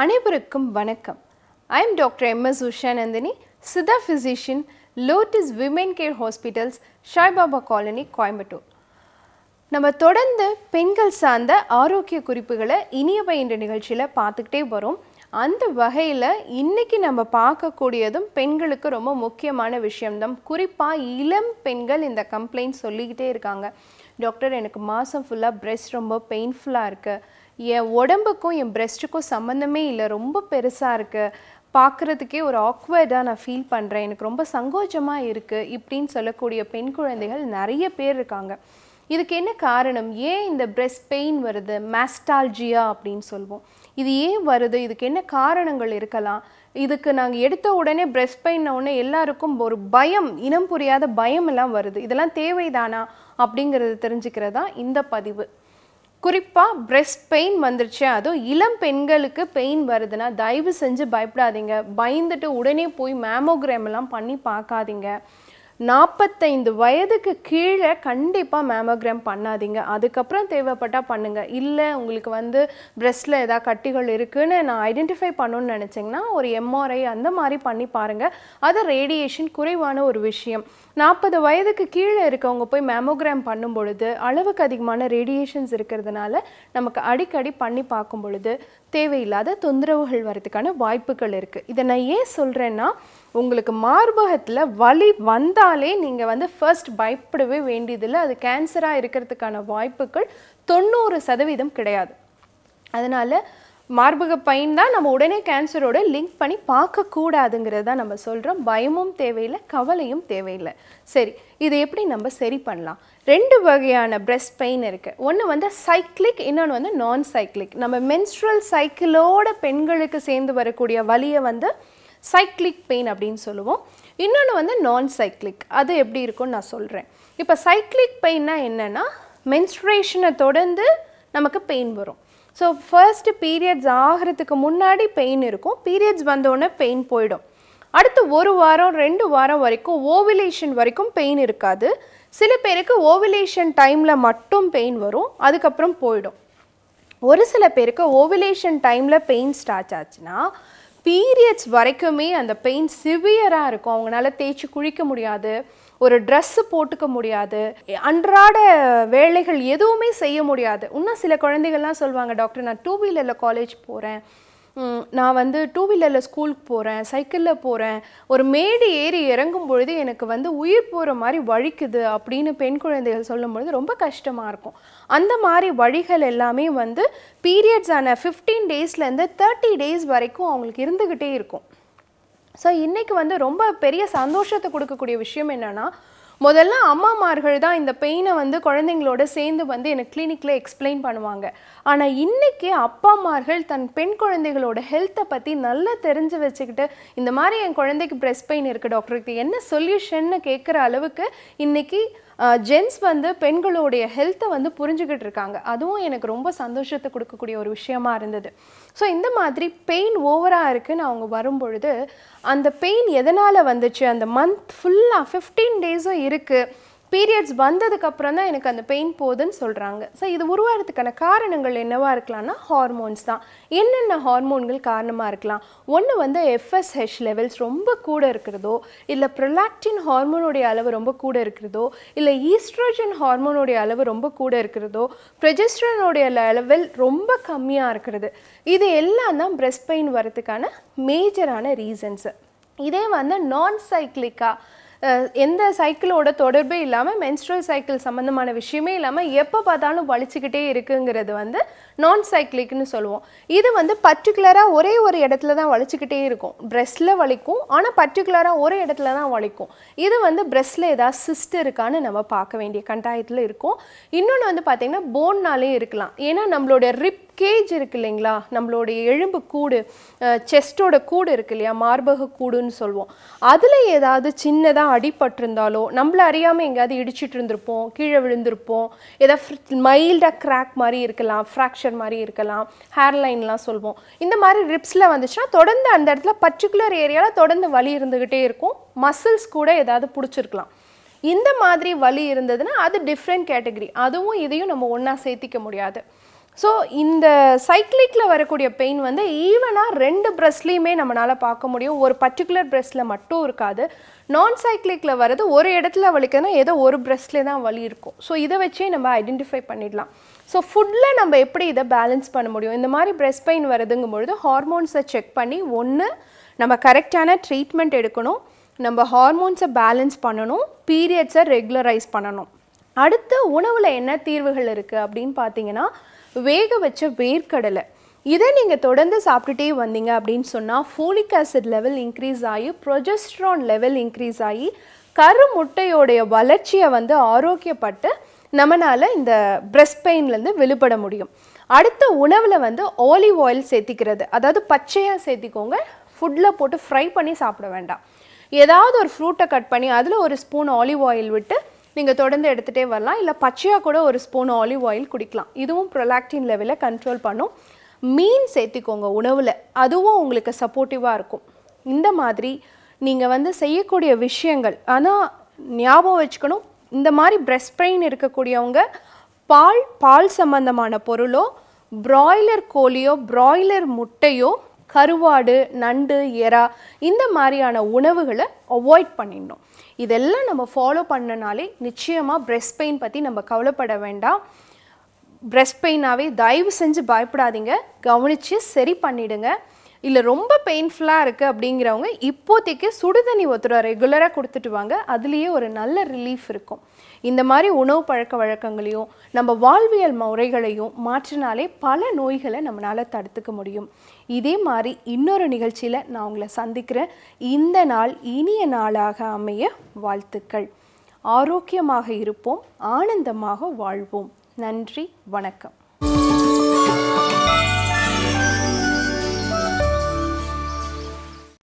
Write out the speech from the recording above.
அனைவருக்கும் வணக்கம் I am doctor M S Nandini Sitha physician Lotus women care ஹாஸ்பிட்டல்ஸ் ஷாய்பாபா காலனி கோயம்புத்தூர் நம்ம தொடர்ந்து பெண்கள் சார்ந்த ஆரோக்கிய குறிப்புகளை இனிய பயின்ற நிகழ்ச்சியில் பார்த்துக்கிட்டே வரும் அந்த வகையில் இன்றைக்கி நம்ம பார்க்கக்கூடியதும் பெண்களுக்கு ரொம்ப முக்கியமான விஷயம்தான் குறிப்பாக இளம் பெண்கள் இந்த கம்ப்ளைண்ட் சொல்லிக்கிட்டே இருக்காங்க டாக்டர் எனக்கு மாதம் ஃபுல்லாக ப்ரெஸ் ரொம்ப பெயின்ஃபுல்லாக இருக்குது என் உடம்புக்கும் என் பிரெஸ்ட்டுக்கும் சம்மந்தமே இல்லை ரொம்ப பெருசாக இருக்குது பார்க்குறதுக்கே ஒரு ஆக்வர்டாக நான் ஃபீல் பண்ணுறேன் எனக்கு ரொம்ப சங்கோஜமாக இருக்குது இப்படின்னு சொல்லக்கூடிய பெண் குழந்தைகள் நிறைய பேர் இருக்காங்க இதுக்கு என்ன காரணம் ஏன் இந்த பிரெஸ்ட் பெயின் வருது மேஸ்டால்ஜியா அப்படின்னு சொல்லுவோம் இது ஏன் வருது இதுக்கு என்ன காரணங்கள் இருக்கலாம் இதுக்கு நாங்கள் எடுத்த உடனே பிரெஸ்ட் பெயின் உடனே எல்லாருக்கும் ஒரு பயம் இனம் புரியாத பயம் எல்லாம் வருது இதெல்லாம் தேவைதானா அப்படிங்கிறது தெரிஞ்சுக்கிறதா இந்த பதிவு குறிப்பாக பிரெஸ்ட் பெயின் வந்துருச்சு அதுவும் இளம் பெண்களுக்கு பெயின் வருதுன்னா தயவு செஞ்சு பயப்படாதீங்க பயந்துட்டு உடனே போய் மேமோகிராம் எல்லாம் பண்ணி பார்க்காதீங்க நாற்பத்தைந்து வயதுக்கு கீழே கண்டிப்பாக மேமோகிராம் பண்ணாதீங்க அதுக்கப்புறம் தேவைப்பட்டால் பண்ணுங்கள் இல்லை உங்களுக்கு வந்து ப்ரெஸ்டில் ஏதாவது கட்டிகள் இருக்குதுன்னு நான் ஐடென்டிஃபை பண்ணணும்னு நினச்சிங்கன்னா ஒரு எம்ஆர்ஐ அந்த மாதிரி பண்ணி பாருங்கள் அது ரேடியேஷன் குறைவான ஒரு விஷயம் நாற்பது வயதுக்கு கீழே இருக்கவங்க போய் மேமோகிராம் பண்ணும் பொழுது அளவுக்கு அதிகமான ரேடியேஷன்ஸ் இருக்கிறதுனால நமக்கு அடிக்கடி பண்ணி பார்க்கும் பொழுது தேவையில்லாத தொந்தரவுகள் வரதுக்கான வாய்ப்புகள் இருக்குது இதை நான் ஏன் சொல்கிறேன்னா உங்களுக்கு மார்பகத்தில் வலி வந்தால் கேட்டாலே நீங்கள் வந்து ஃபர்ஸ்ட் பயப்படவே வேண்டியதில்லை அது கேன்சராக இருக்கிறதுக்கான வாய்ப்புகள் தொண்ணூறு சதவீதம் கிடையாது அதனால் மார்பக பயன் தான் நம்ம உடனே கேன்சரோட லிங்க் பண்ணி பார்க்கக்கூடாதுங்கிறத தான் நம்ம சொல்கிறோம் பயமும் தேவையில்லை கவலையும் தேவையில்லை சரி இதை எப்படி நம்ம சரி பண்ணலாம் ரெண்டு வகையான பிரஸ்ட் பெயின் இருக்குது ஒன்று வந்து சைக்ளிக் இன்னொன்று வந்து நான் சைக்ளிக் நம்ம மென்ஸ்ட்ரல் சைக்கிளோட பெண்களுக்கு சேர்ந்து வரக்கூடிய வலியை வந்து சைக்ளிக் பெயின் அப்படின்னு சொல்லுவோம் இன்னொன்று வந்து நான் சைக்ளிக் அது எப்படி இருக்கும்னு நான் சொல்கிறேன் இப்போ சைக்ளிக் பெயின்னா என்னென்னா மென்ஸ்ட்ரேஷனை தொடர்ந்து நமக்கு பெயின் வரும் ஸோ ஃபர்ஸ்ட் பீரியட்ஸ் ஆகிறதுக்கு முன்னாடி பெயின் இருக்கும் பீரியட்ஸ் வந்தோடனே பெயின் போயிடும் அடுத்து ஒரு வாரம் ரெண்டு வாரம் வரைக்கும் ஓவிலேஷன் வரைக்கும் பெயின் இருக்காது சில பேருக்கு ஓவிலேஷன் டைமில் மட்டும் பெயின் வரும் அதுக்கப்புறம் போயிடும் ஒரு சில பேருக்கு ஓவிலேஷன் டைமில் பெயின் ஸ்டார்ட் ஆச்சுன்னா பீரியட்ஸ் வரைக்குமே அந்த பெயின் சிவியராக இருக்கும் அவங்களால தேய்ச்சி குளிக்க முடியாது ஒரு ட்ரெஸ்ஸு போட்டுக்க முடியாது அன்றாட வேலைகள் எதுவுமே செய்ய முடியாது இன்னும் சில குழந்தைகள்லாம் சொல்லுவாங்க டாக்டர் நான் டூ வீலரில் காலேஜ் போகிறேன் நான் வந்து டூ வீலரில் ஸ்கூலுக்கு போகிறேன் சைக்கிளில் போகிறேன் ஒரு மேடு ஏறி இறங்கும் பொழுது எனக்கு வந்து உயிர் போகிற மாதிரி வழிக்குது அப்படின்னு பெண் குழந்தைகள் சொல்லும் பொழுது ரொம்ப கஷ்டமாக இருக்கும் அந்த மாதிரி வழிகள் எல்லாமே வந்து பீரியட்ஸான ஃபிஃப்டீன் டேஸ்லேருந்து தேர்ட்டி டேஸ் வரைக்கும் அவங்களுக்கு இருந்துக்கிட்டே இருக்கும் ஸோ இன்றைக்கி வந்து ரொம்ப பெரிய சந்தோஷத்தை கொடுக்கக்கூடிய விஷயம் என்னென்னா முதல்ல அம்மாமார்கள் தான் இந்த பெயினை வந்து குழந்தைங்களோட சேர்ந்து வந்து எனக்கு கிளினிக்கில் எக்ஸ்பிளைன் பண்ணுவாங்க ஆனால் இன்றைக்கி அப்பாமார்கள் தன் பெண் குழந்தைகளோட ஹெல்த்தை பற்றி நல்லா தெரிஞ்சு வச்சுக்கிட்டு இந்த மாதிரி என் குழந்தைக்கு பிரெஸ்ட் பெயின் இருக்குது டாக்டருக்கு என்ன சொல்யூஷன்னு கேட்குற அளவுக்கு இன்றைக்கி ஜென்ஸ் வந்து பெண்களுடைய ஹெல்த்தை வந்து புரிஞ்சுக்கிட்டு இருக்காங்க அதுவும் எனக்கு ரொம்ப சந்தோஷத்தை கொடுக்கக்கூடிய ஒரு விஷயமா இருந்தது ஸோ இந்த மாதிரி பெயின் ஓவராக இருக்குன்னு அவங்க வரும்பொழுது அந்த பெயின் எதனால் வந்துச்சு அந்த மந்த் ஃபுல்லாக ஃபிஃப்டீன் டேஸும் இருக்குது பீரியட்ஸ் வந்ததுக்கப்புறம் தான் எனக்கு அந்த பெயின் போகுதுன்னு சொல்கிறாங்க ஸோ இது உருவாகிறதுக்கான காரணங்கள் என்னவாக இருக்கலாம்னா ஹார்மோன்ஸ் தான் என்னென்ன ஹார்மோன்கள் காரணமாக இருக்கலாம் ஒன்று வந்து எஃப்எஸ்ஹெச் லெவல்ஸ் ரொம்ப கூட இருக்கிறதோ இல்லை ப்ரொலாக்டின் ஹார்மோனுடைய அளவு ரொம்ப கூட இருக்கிறதோ இல்லை ஈஸ்ட்ரோஜன் ஹார்மோனுடைய அளவு ரொம்ப கூட இருக்கிறதோ ப்ரெஜிஸ்ட்ரனுடைய லெவல் ரொம்ப கம்மியாக இருக்கிறது இது எல்லாம் தான் பிரெஸ்ட் பெயின் வரதுக்கான மேஜரான ரீசன்ஸு இதே வந்து நான் சைக்ளிக்காக எந்த சைக்கிளோட தொடர்பே இல்லாமல் மென்ஸ்ட்ரல் சைக்கிள் சம்மந்தமான விஷயமே இல்லாமல் எப்போ பார்த்தாலும் வலிச்சுக்கிட்டே இருக்குங்கிறது வந்து நான் சைக்கிளிக்னு சொல்லுவோம் இது வந்து பர்டிகுலராக ஒரே ஒரு இடத்துல தான் வலிச்சுக்கிட்டே இருக்கும் பிரெஸ்டில் வலிக்கும் ஆனால் பர்டிகுலராக ஒரே இடத்துல தான் வலிக்கும் இது வந்து பிரெஸ்டில் ஏதாவது சிஸ்ட் இருக்கான்னு நம்ம பார்க்க வேண்டிய கண்டாயத்தில் இருக்கும் இன்னொன்று வந்து பார்த்திங்கன்னா போன்னாலே இருக்கலாம் ஏன்னா நம்மளோட ரிப் கேஜ் இருக்கு இல்லைங்களா நம்மளுடைய எலும்பு கூடு செஸ்ட்டோட கூடு இருக்கு இல்லையா மார்பக கூடுன்னு சொல்லுவோம் அதில் ஏதாவது சின்னதாக அடிபட்டிருந்தாலோ நம்மள அறியாமல் எங்கேயாவது இடிச்சிட்டு இருந்திருப்போம் கீழே விழுந்திருப்போம் ஏதாவது மைல்டாக கிராக் மாதிரி இருக்கலாம் ஃப்ராக்சர் மாதிரி இருக்கலாம் ஹேர்லைன்லாம் சொல்லுவோம் இந்த மாதிரி ரிப்ஸில் வந்துச்சுன்னா தொடர்ந்து அந்த இடத்துல பர்டிகுலர் ஏரியாவில் தொடர்ந்து வலி இருந்துக்கிட்டே இருக்கும் மசில்ஸ் கூட ஏதாவது பிடிச்சிருக்கலாம் இந்த மாதிரி வலி இருந்ததுன்னா அது டிஃப்ரெண்ட் கேட்டகரி அதுவும் இதையும் நம்ம ஒன்றா சேர்த்திக்க முடியாது ஸோ இந்த சைக்ளிக்கில் வரக்கூடிய பெயின் வந்து ஈவனாக ரெண்டு ப்ரெஸ்லேயுமே நம்மளால் பார்க்க முடியும் ஒரு பர்டிகுலர் ப்ரெஸ்ஸில் மட்டும் இருக்காது நான் சைக்ளிக்கில் வர்றது ஒரு இடத்துல வலிக்குதுன்னா ஏதோ ஒரு ப்ரெஸ்லே தான் வலி இருக்கும் ஸோ இதை வச்சே நம்ம ஐடென்டிஃபை பண்ணிடலாம் ஸோ ஃபுட்டில் நம்ம எப்படி இதை பேலன்ஸ் பண்ண முடியும் இந்த மாதிரி ப்ரெஸ் பெயின் வருதுங்கும் பொழுது ஹார்மோன்ஸை செக் பண்ணி ஒன்று நம்ம கரெக்டான ட்ரீட்மெண்ட் எடுக்கணும் நம்ம ஹார்மோன்ஸை பேலன்ஸ் பண்ணணும் பீரியட்ஸை ரெகுலரைஸ் பண்ணணும் அடுத்து உணவில் என்ன தீர்வுகள் இருக்குது அப்படின்னு பார்த்தீங்கன்னா வேக வச்ச வேர்க்கடலை இதை நீங்கள் தொடர்ந்து சாப்பிட்டுட்டே வந்தீங்க அப்படின்னு சொன்னால் ஃபோலிக் ஆசிட் லெவல் இன்க்ரீஸ் ஆகி ப்ரொஜஸ்ட்ரான் லெவல் இன்க்ரீஸ் ஆகி கரு முட்டையோடைய வளர்ச்சியை வந்து ஆரோக்கியப்பட்டு நம்மளால் இந்த பிரஸ்ட் பெயின்லேருந்து வெளிப்பட முடியும் அடுத்த உணவில் வந்து ஆலிவ் ஆயில் சேர்த்திக்கிறது அதாவது பச்சையாக சேர்த்திக்கோங்க ஃபுட்டில் போட்டு ஃப்ரை பண்ணி சாப்பிட வேண்டாம் ஏதாவது ஒரு ஃப்ரூட்டை கட் பண்ணி அதில் ஒரு ஸ்பூன் ஆலிவ் ஆயில் விட்டு நீங்கள் தொடர்ந்து எடுத்துகிட்டே வரலாம் இல்லை பச்சையாக கூட ஒரு ஸ்பூன் ஆலிவ் ஆயில் குடிக்கலாம் இதுவும் ப்ரொலாக்டின் லெவலில் கண்ட்ரோல் பண்ணும் மீன் சேர்த்திக்கோங்க உணவில் அதுவும் உங்களுக்கு சப்போர்ட்டிவாக இருக்கும் இந்த மாதிரி நீங்கள் வந்து செய்யக்கூடிய விஷயங்கள் ஆனால் ஞாபகம் வச்சுக்கணும் இந்த மாதிரி பிரெஸ்ட் பெயின் இருக்கக்கூடியவங்க பால் பால் சம்பந்தமான பொருளோ பிராய்லர் கோழியோ ப்ராய்லர் முட்டையோ கருவாடு நண்டு எறா இந்த மாதிரியான உணவுகளை அவாய்ட் பண்ணிடணும் இதெல்லாம் நம்ம ஃபாலோ பண்ணனாலே நிச்சயமாக பிரெஸ்ட் பெயின் பற்றி நம்ம கவலைப்பட வேண்டாம் பிரெஸ்ட் பெயினாகவே தயவு செஞ்சு பயப்படாதீங்க கவனித்து சரி பண்ணிவிடுங்க இல்லை ரொம்ப பெயின்ஃபுல்லாக இருக்குது அப்படிங்கிறவங்க இப்போதைக்கு சுடுதண்ணி ஒருத்தர் ரெகுலராக கொடுத்துட்டு வாங்க அதுலேயே ஒரு நல்ல ரிலீஃப் இருக்கும் இந்த மாதிரி உணவு பழக்க வழக்கங்களையும் நம்ம வாழ்வியல் முறைகளையும் மாற்றினாலே பல நோய்களை நம்மளால் தடுத்துக்க முடியும் இதே மாதிரி இன்னொரு நிகழ்ச்சியில் நான் உங்களை சந்திக்கிறேன் இந்த நாள் இனிய நாளாக அமைய வாழ்த்துக்கள் ஆரோக்கியமாக இருப்போம் ஆனந்தமாக வாழ்வோம் நன்றி வணக்கம்